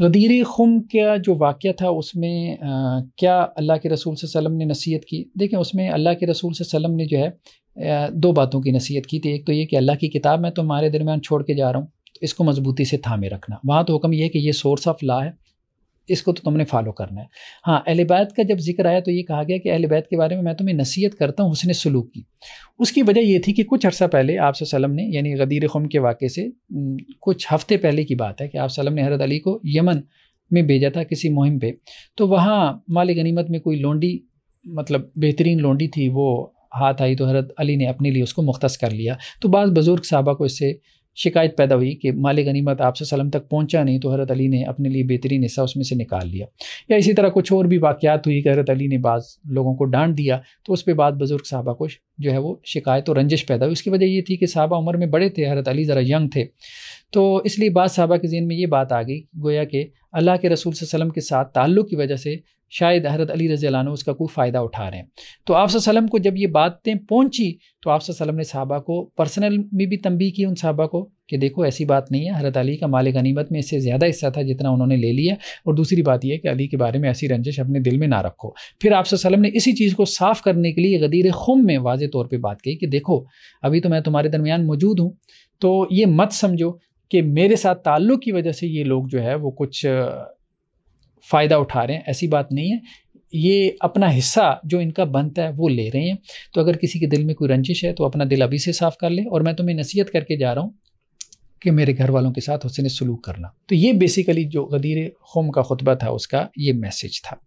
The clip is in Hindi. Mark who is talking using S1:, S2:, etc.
S1: गदीर खुम का जो वाक़ था उसमें आ, क्या अल्लाह के रसूल से वसम ने नसीहत की देखें उसमें अल्लाह के रसूल वसम ने जो है दो बातों की नसीहत की थी एक तो ये कि अल्लाह की किताब मैं तुम्हारे दरमियान छोड़ के जा रहा हूँ तो इसको मजबूती से थामे रखना वहाँ तो हुक्म यह है कि ये सोर्स ऑफ ला है इसको तो तुमने फॉलो करना है हाँ अहलबैत का जब जिक्र आया तो ये कहा गया कि अहलबैत के बारे में मैं तुम्हें नसीहत करता हूँ उसने सलूक की उसकी वजह यह थी कि कुछ अर्सा पहले आप सलम ने यानी गदीर खम के वाक़े से कुछ हफ्ते पहले की बात है कि आप सलम ने हरत अली को यमन में भेजा था किसी मुहिम पे तो वहाँ माल गनीमत में कोई लोंडी मतलब बेहतरीन लोंडी थी वो हाथ आई तो हरत अली ने अपने लिए उसको मुख्त कर लिया तो बाद बुज़ुर्ग साहबा को इससे शिकायत पैदा हुई कि माल गनीमत आपसे सलम तक पहुंचा नहीं तो हरत अली ने अपने लिए बेहतरीन हिस्सा उसमें से निकाल लिया या इसी तरह कुछ और भी वाक़ात हुई कि हरत अली ने बाद लोगों को डांट दिया तो उस पर बाद बुज़ुर्ग साहबा को जो है वो शिकायत और रंजिश पैदा हुई उसकी वजह ये थी कि साहबा उम्र में बड़े थे हरत अली ज़रा यंग थे तो इसलिए बाद साहबा के जहन में ये बात आ गई गोया कि अल्लाह के रसूल वसलम के साथ ताल्लुक़ की वजह से शायद हजरत अली रज़ी उसका कोई फ़ायदा उठा रहे हैं तो आप को जब ये बातें पहुँची तो आप ने साहबा को पर्सनल में भी तंबी की उन साहबा को कि देखो ऐसी बात नहीं है हरत अली का माल गनीमत में इससे ज़्यादा हिस्सा था जितना उन्होंने ले लिया और दूसरी बात यह कि अली के बारे में ऐसी रंजिश अपने दिल में ना रखो फिर आप ने इसी चीज़ को साफ़ करने के लिए गदीर खुम में वाज तौर पर बात की कि देखो अभी तो मैं तुम्हारे दरमियान मौजूद हूँ तो ये मत समझो कि मेरे साथ ताल्लुक़ की वजह से ये लोग जो है वो कुछ फ़ायदा उठा रहे हैं ऐसी बात नहीं है ये अपना हिस्सा जो इनका बनता है वो ले रहे हैं तो अगर किसी के दिल में कोई रंजिश है तो अपना दिल अभी से साफ़ कर ले और मैं तुम्हें नसीहत करके जा रहा हूँ कि मेरे घर वालों के साथ उसने सलूक करना तो ये बेसिकली जो गदीर कौम का खुतबा था उसका ये मैसेज था